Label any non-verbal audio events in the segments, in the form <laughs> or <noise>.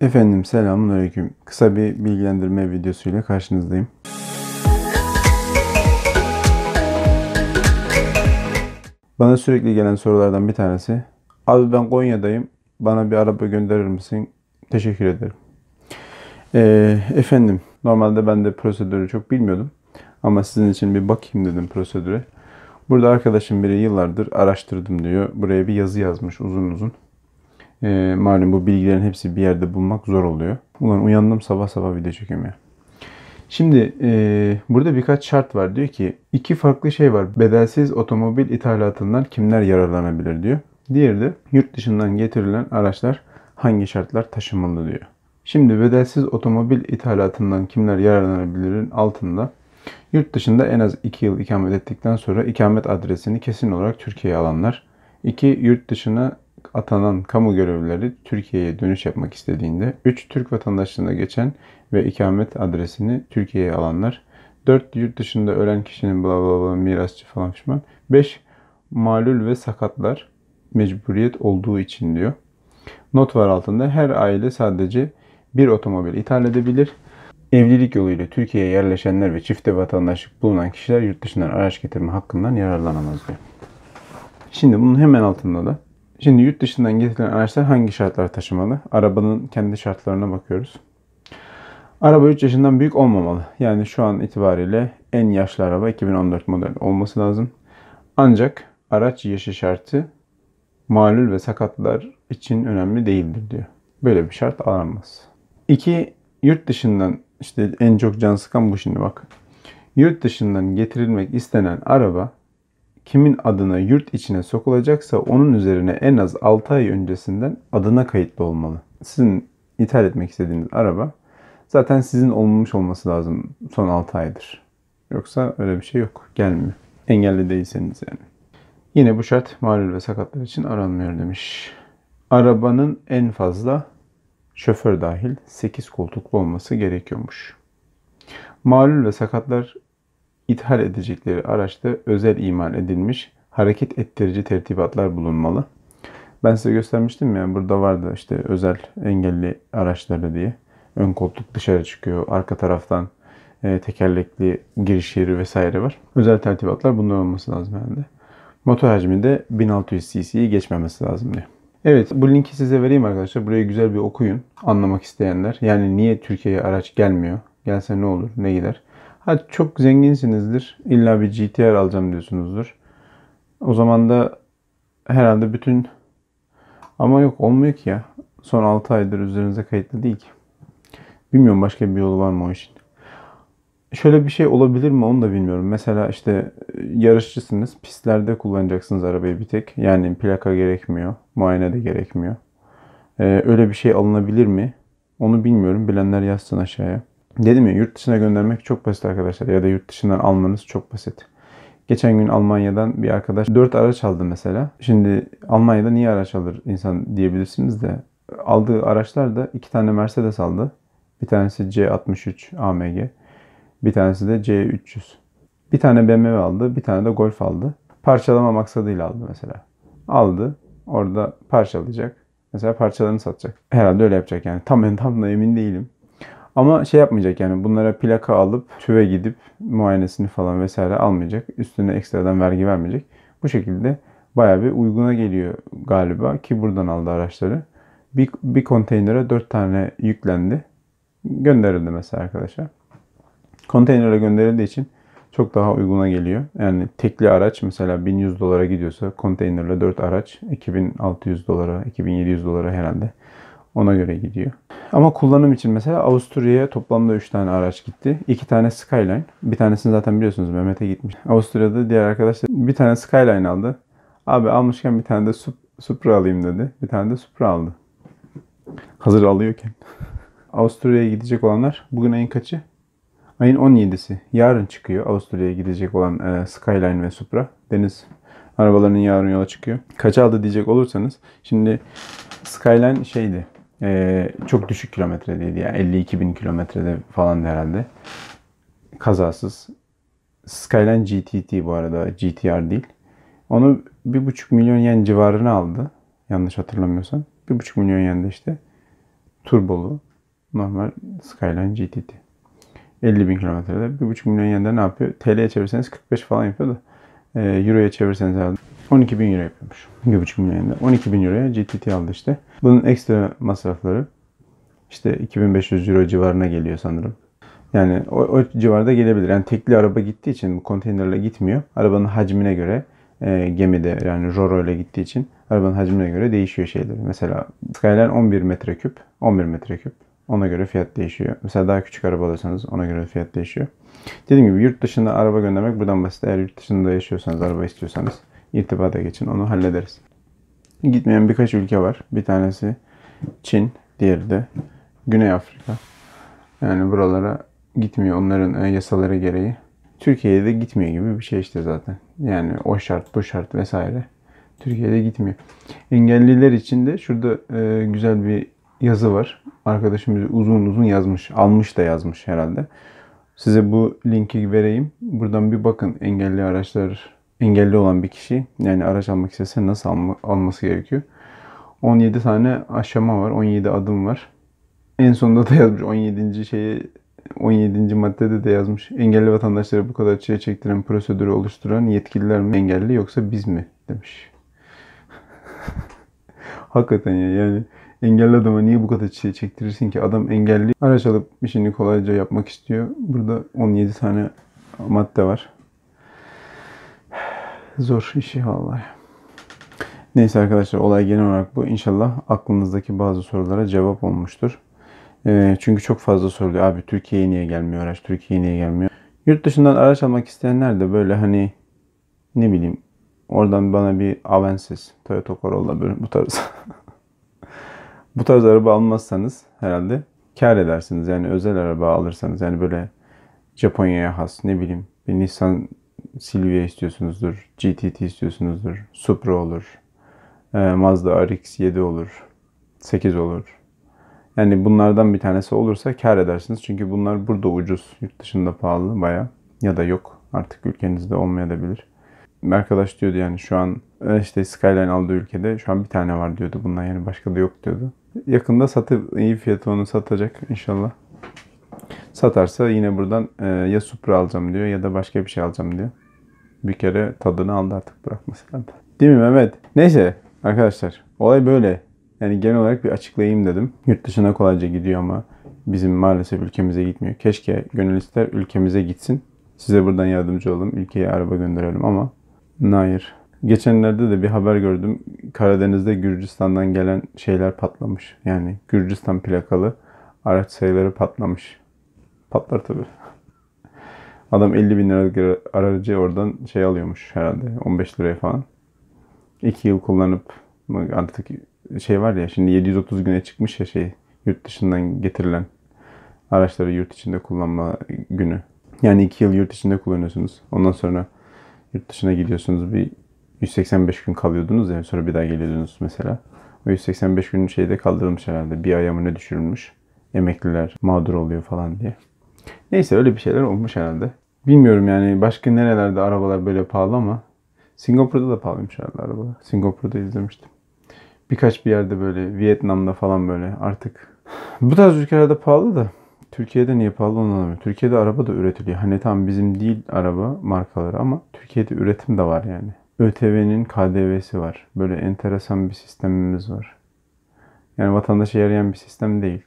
Efendim selamun aleyküm. Kısa bir bilgilendirme videosuyla karşınızdayım. Bana sürekli gelen sorulardan bir tanesi. Abi ben Konya'dayım. Bana bir araba gönderir misin? Teşekkür ederim. Ee, efendim normalde ben de prosedürü çok bilmiyordum. Ama sizin için bir bakayım dedim prosedüre. Burada arkadaşım biri yıllardır araştırdım diyor. Buraya bir yazı yazmış uzun uzun. E, malum bu bilgilerin hepsi bir yerde bulmak zor oluyor. Ulan uyandım sabah sabah video çekiyorum ya. Şimdi e, burada birkaç şart var. Diyor ki iki farklı şey var. Bedelsiz otomobil ithalatından kimler yararlanabilir diyor. Diğeri de yurt dışından getirilen araçlar hangi şartlar taşımalı diyor. Şimdi bedelsiz otomobil ithalatından kimler yararlanabilirin altında yurt dışında en az 2 yıl ikamet ettikten sonra ikamet adresini kesin olarak Türkiye'ye alanlar. 2. Yurt dışına atanan kamu görevlileri Türkiye'ye dönüş yapmak istediğinde 3 Türk vatandaşlığına geçen ve ikamet adresini Türkiye'ye alanlar, 4 yurt dışında ölen kişinin bla bla bla mirasçı falan pişman, 5 malul ve sakatlar mecburiyet olduğu için diyor. Not var altında her aile sadece bir otomobil ithal edebilir. Evlilik yoluyla Türkiye'ye yerleşenler ve çifte vatandaşlık bulunan kişiler yurt dışından araç getirme hakkından yararlanamaz diyor. Şimdi bunun hemen altında da Şimdi yurt dışından getirilen araçlar hangi şartlar taşımalı? Arabanın kendi şartlarına bakıyoruz. Araba 3 yaşından büyük olmamalı. Yani şu an itibariyle en yaşlı araba 2014 model olması lazım. Ancak araç yaşı şartı malul ve sakatlar için önemli değildir diyor. Böyle bir şart aranmaz. 2. Yurt dışından işte en çok can sıkan bu şimdi bak. Yurt dışından getirilmek istenen araba kimin adına yurt içine sokulacaksa onun üzerine en az 6 ay öncesinden adına kayıtlı olmalı. Sizin ithal etmek istediğiniz araba zaten sizin olmamış olması lazım son 6 aydır. Yoksa öyle bir şey yok. Gelmiyor. Engelli değilseniz yani. Yine bu şart malul ve sakatlar için aranmıyor demiş. Arabanın en fazla şoför dahil 8 koltuklu olması gerekiyormuş. Malul ve sakatlar ithal edecekleri araçta özel imal edilmiş hareket ettirici tertibatlar bulunmalı. Ben size göstermiştim ya burada vardı işte özel engelli araçları diye. Ön koltuk dışarı çıkıyor. Arka taraftan e, tekerlekli giriş yeri vesaire var. Özel tertibatlar bunlar olması lazım herhalde. Motor hacmi de 1600 cc'yi geçmemesi lazım diyor. Evet bu linki size vereyim arkadaşlar. Buraya güzel bir okuyun. Anlamak isteyenler. Yani niye Türkiye'ye araç gelmiyor? Gelse ne olur ne gider? Hadi çok zenginsinizdir. İlla bir GTR alacağım diyorsunuzdur. O zaman da herhalde bütün ama yok olmuyor ki ya. Son 6 aydır üzerinize kayıtlı değil ki. Bilmiyorum başka bir yolu var mı o işin. Şöyle bir şey olabilir mi onu da bilmiyorum. Mesela işte e, yarışçısınız. Pistlerde kullanacaksınız arabayı bir tek. Yani plaka gerekmiyor. Muayene de gerekmiyor. Ee, öyle bir şey alınabilir mi? Onu bilmiyorum. Bilenler yazsın aşağıya. Dedim ya yurt dışına göndermek çok basit arkadaşlar ya da yurt dışından almanız çok basit. Geçen gün Almanya'dan bir arkadaş 4 araç aldı mesela. Şimdi Almanya'da niye araç alır insan diyebilirsiniz de aldığı araçlar da 2 tane Mercedes aldı. Bir tanesi C63 AMG. Bir tanesi de C300. Bir tane BMW aldı, bir tane de Golf aldı. Parçalama maksadıyla aldı mesela. Aldı, orada parçalayacak. Mesela parçalarını satacak. Herhalde öyle yapacak yani. Tam en tam da emin değilim. Ama şey yapmayacak yani bunlara plaka alıp tüve gidip muayenesini falan vesaire almayacak. Üstüne ekstradan vergi vermeyecek. Bu şekilde baya bir uyguna geliyor galiba ki buradan aldı araçları. Bir, bir konteynere 4 tane yüklendi. Gönderildi mesela arkadaşlar. Konteynere gönderildiği için çok daha uyguna geliyor. Yani tekli araç mesela 1100 dolara gidiyorsa konteynerle 4 araç 2600 dolara, 2700 dolara herhalde ona göre gidiyor. Ama kullanım için mesela Avusturya'ya toplamda 3 tane araç gitti. 2 tane Skyline. Bir tanesini zaten biliyorsunuz Mehmet'e gitmiş. Avusturya'da diğer arkadaşlar bir tane Skyline aldı. Abi almışken bir tane de Supra alayım dedi. Bir tane de Supra aldı. Hazır alıyorken. <laughs> Avusturya'ya gidecek olanlar bugün ayın kaçı? Ayın 17'si. Yarın çıkıyor Avusturya'ya gidecek olan e, Skyline ve Supra. Deniz arabalarının yarın yola çıkıyor. Kaç aldı diyecek olursanız. Şimdi Skyline şeydi e, çok düşük kilometredeydi. Yani 52 bin kilometrede falan herhalde. Kazasız. Skyline GTT bu arada. GTR değil. Onu 1,5 milyon yen civarına aldı. Yanlış hatırlamıyorsam. 1,5 milyon yen de işte. Turbolu. Normal Skyline GTT. 50 bin kilometrede. 1,5 milyon yen de ne yapıyor? TL'ye çevirseniz 45 falan yapıyor da. E, Euro'ya çevirseniz herhalde 12 bin euro yapıyormuş. 1,5 milyonda. 12 bin euroya GTT aldı işte. Bunun ekstra masrafları işte 2500 euro civarına geliyor sanırım. Yani o, o civarda gelebilir. Yani tekli araba gittiği için konteynerle gitmiyor. Arabanın hacmine göre e, gemide yani Roro ile gittiği için arabanın hacmine göre değişiyor şeyler. Mesela Skyline 11 metreküp. 11 metreküp. Ona göre fiyat değişiyor. Mesela daha küçük araba alırsanız ona göre fiyat değişiyor. Dediğim gibi yurt dışında araba göndermek buradan basit. Eğer yurt dışında yaşıyorsanız, araba istiyorsanız irtibata geçin. Onu hallederiz. Gitmeyen birkaç ülke var. Bir tanesi Çin, diğeri de Güney Afrika. Yani buralara gitmiyor onların e, yasaları gereği. Türkiye'de de gitmiyor gibi bir şey işte zaten. Yani o şart, bu şart vesaire. Türkiye'de gitmiyor. Engelliler için de şurada e, güzel bir yazı var. Arkadaşımız uzun uzun yazmış. Almış da yazmış herhalde. Size bu linki vereyim. Buradan bir bakın engelli araçlar engelli olan bir kişi yani araç almak istese nasıl alma, alması gerekiyor? 17 tane aşama var, 17 adım var. En sonunda da yazmış 17. şeyi 17. maddede de yazmış. Engelli vatandaşları bu kadar çiçeğe çektiren prosedürü oluşturan yetkililer mi engelli yoksa biz mi demiş. <laughs> Hakikaten ya yani engelli adama niye bu kadar çile çektirirsin ki? Adam engelli araç alıp işini kolayca yapmak istiyor. Burada 17 tane madde var. Zor işi vallahi. Neyse arkadaşlar olay genel olarak bu. İnşallah aklınızdaki bazı sorulara cevap olmuştur. E, çünkü çok fazla soruluyor. Abi Türkiye'ye niye gelmiyor araç? Türkiye'ye niye gelmiyor? Yurt dışından araç almak isteyenler de böyle hani ne bileyim oradan bana bir Avensis, Toyota Corolla böyle bu tarz <laughs> bu tarz araba almazsanız herhalde kar edersiniz. Yani özel araba alırsanız yani böyle Japonya'ya has ne bileyim bir Nissan Silvia istiyorsunuzdur, GTT istiyorsunuzdur, Supra olur, e, Mazda RX-7 olur, 8 olur. Yani bunlardan bir tanesi olursa kar edersiniz. Çünkü bunlar burada ucuz, yurt dışında pahalı baya ya da yok. Artık ülkenizde olmayabilir. Arkadaş diyordu yani şu an e, işte Skyline aldığı ülkede şu an bir tane var diyordu. Bundan yani başka da yok diyordu. Yakında satıp iyi fiyatı onu satacak inşallah. Satarsa yine buradan e, ya Supra alacağım diyor ya da başka bir şey alacağım diyor. Bir kere tadını aldı artık bırakmasın. Değil mi Mehmet? Neyse arkadaşlar olay böyle. Yani genel olarak bir açıklayayım dedim. Yurt dışına kolayca gidiyor ama bizim maalesef ülkemize gitmiyor. Keşke gönül ister ülkemize gitsin. Size buradan yardımcı olalım. Ülkeye araba gönderelim ama hayır. Geçenlerde de bir haber gördüm. Karadeniz'de Gürcistan'dan gelen şeyler patlamış. Yani Gürcistan plakalı araç sayıları patlamış. Patlar tabii. Adam 50 bin liralık aracı oradan şey alıyormuş herhalde 15 liraya falan. 2 yıl kullanıp artık şey var ya şimdi 730 güne çıkmış ya şey yurt dışından getirilen araçları yurt içinde kullanma günü. Yani 2 yıl yurt içinde kullanıyorsunuz. Ondan sonra yurt dışına gidiyorsunuz bir 185 gün kalıyordunuz ya sonra bir daha geliyordunuz mesela. O 185 günün şeyde kaldırılmış herhalde. Bir ne düşürülmüş. Emekliler mağdur oluyor falan diye. Neyse öyle bir şeyler olmuş herhalde. Bilmiyorum yani başka nerelerde arabalar böyle pahalı ama Singapur'da da pahalıymış herhalde arabalar. Singapur'da izlemiştim. Birkaç bir yerde böyle Vietnam'da falan böyle artık bu tarz ülkelerde pahalı da Türkiye'de niye pahalı onu anlamıyorum. Türkiye'de araba da üretiliyor. Hani tam bizim değil araba markaları ama Türkiye'de üretim de var yani. ÖTV'nin KDV'si var. Böyle enteresan bir sistemimiz var. Yani vatandaşa yarayan bir sistem değil.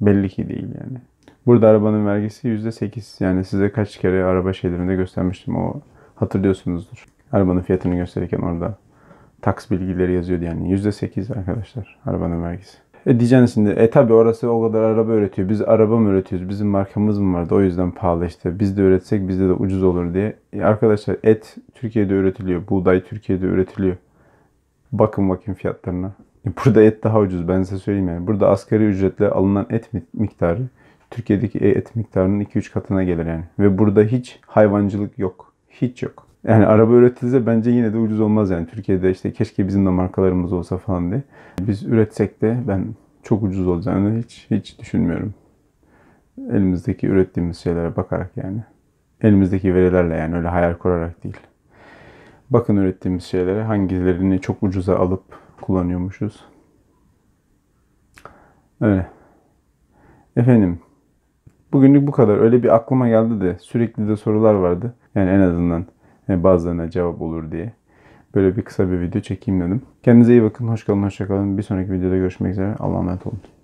Belli ki değil yani. Burada arabanın vergisi %8. Yani size kaç kere araba şeylerinde göstermiştim. O hatırlıyorsunuzdur. Arabanın fiyatını gösterirken orada taks bilgileri yazıyordu yani. %8 arkadaşlar arabanın vergisi. E diyeceksin şimdi e tabi orası o kadar araba üretiyor. Biz araba mı üretiyoruz? Bizim markamız mı vardı? O yüzden pahalı işte. Biz de üretsek bizde de ucuz olur diye. E arkadaşlar et Türkiye'de üretiliyor. Buğday Türkiye'de üretiliyor. Bakın bakın fiyatlarına. E burada et daha ucuz ben size söyleyeyim yani. Burada asgari ücretle alınan et miktarı Türkiye'deki et miktarının 2-3 katına gelir yani. Ve burada hiç hayvancılık yok. Hiç yok. Yani araba üretilse bence yine de ucuz olmaz yani. Türkiye'de işte keşke bizim de markalarımız olsa falan diye. Biz üretsek de ben çok ucuz olacağını hiç hiç düşünmüyorum. Elimizdeki ürettiğimiz şeylere bakarak yani. Elimizdeki verilerle yani öyle hayal kurarak değil. Bakın ürettiğimiz şeylere hangilerini çok ucuza alıp kullanıyormuşuz. Öyle. Efendim Bugünlük bu kadar. Öyle bir aklıma geldi de sürekli de sorular vardı. Yani en azından yani e, bazılarına cevap olur diye. Böyle bir kısa bir video çekeyim dedim. Kendinize iyi bakın. Hoş kalın, hoşça kalın. Bir sonraki videoda görüşmek üzere. Allah'a emanet olun.